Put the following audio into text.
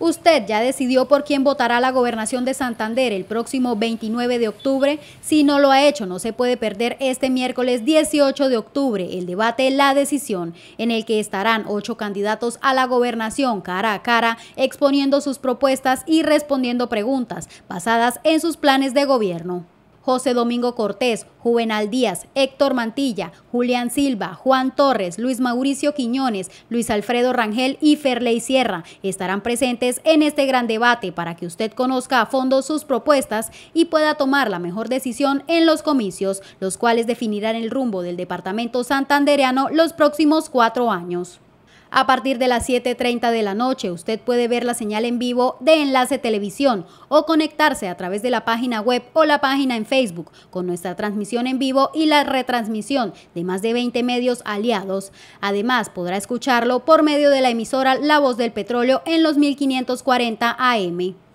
Usted ya decidió por quién votará la gobernación de Santander el próximo 29 de octubre. Si no lo ha hecho, no se puede perder este miércoles 18 de octubre el debate La Decisión, en el que estarán ocho candidatos a la gobernación cara a cara, exponiendo sus propuestas y respondiendo preguntas basadas en sus planes de gobierno. José Domingo Cortés, Juvenal Díaz, Héctor Mantilla, Julián Silva, Juan Torres, Luis Mauricio Quiñones, Luis Alfredo Rangel y Ferley Sierra estarán presentes en este gran debate para que usted conozca a fondo sus propuestas y pueda tomar la mejor decisión en los comicios, los cuales definirán el rumbo del departamento santandereano los próximos cuatro años. A partir de las 7.30 de la noche usted puede ver la señal en vivo de Enlace Televisión o conectarse a través de la página web o la página en Facebook con nuestra transmisión en vivo y la retransmisión de más de 20 medios aliados. Además podrá escucharlo por medio de la emisora La Voz del Petróleo en los 1540 AM.